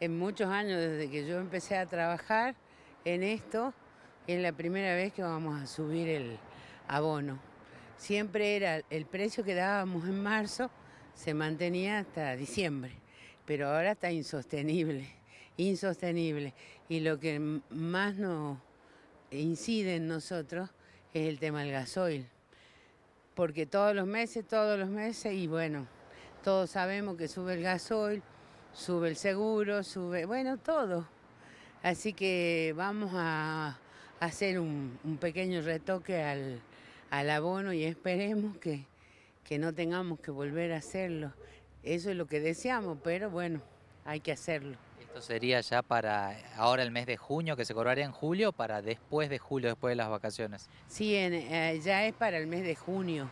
en muchos años desde que yo empecé a trabajar en esto, es la primera vez que vamos a subir el abono. Siempre era el precio que dábamos en marzo, se mantenía hasta diciembre, pero ahora está insostenible, insostenible. Y lo que más nos incide en nosotros es el tema del gasoil, porque todos los meses, todos los meses, y bueno, todos sabemos que sube el gasoil, sube el seguro, sube, bueno, todo. Así que vamos a hacer un, pequeño retoque al, al, abono y esperemos que, no tengamos que volver a hacerlo. Eso es lo que deseamos, pero bueno, hay que hacerlo. ¿Esto sería ya para ahora el mes de junio, que se cobraría en julio, o para después de julio, después de las vacaciones? Sí, eh, ya es para el mes de junio.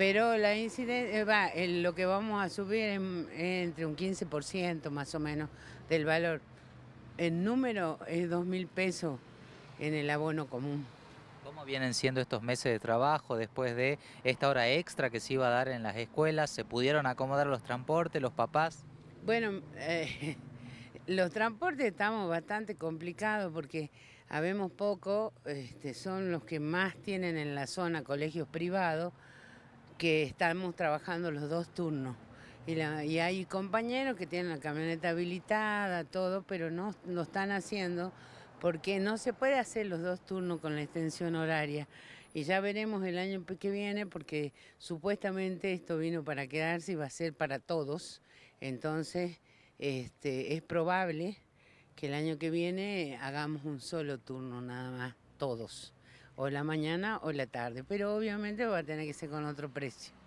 Pero la incidencia, eh, lo que vamos a subir es, entre un 15% más o menos del valor. El número es 2.000 pesos en el abono común. ¿Cómo vienen siendo estos meses de trabajo después de esta hora extra que se iba a dar en las escuelas? ¿Se pudieron acomodar los transportes, los papás? Bueno, eh, los transportes estamos bastante complicados porque habemos poco, este, son los que más tienen en la zona colegios privados que estamos trabajando los dos turnos. Y, hay compañeros que tienen la camioneta habilitada, todo, pero no lo están haciendo porque no se puede hacer los dos turnos con la extensión horaria. Y ya veremos el año que viene porque supuestamente esto vino para quedarse y va a ser para todos. Entonces este, es probable que el año que viene hagamos un solo turno nada más, todos o la mañana o la tarde, pero obviamente va a tener que ser con otro precio.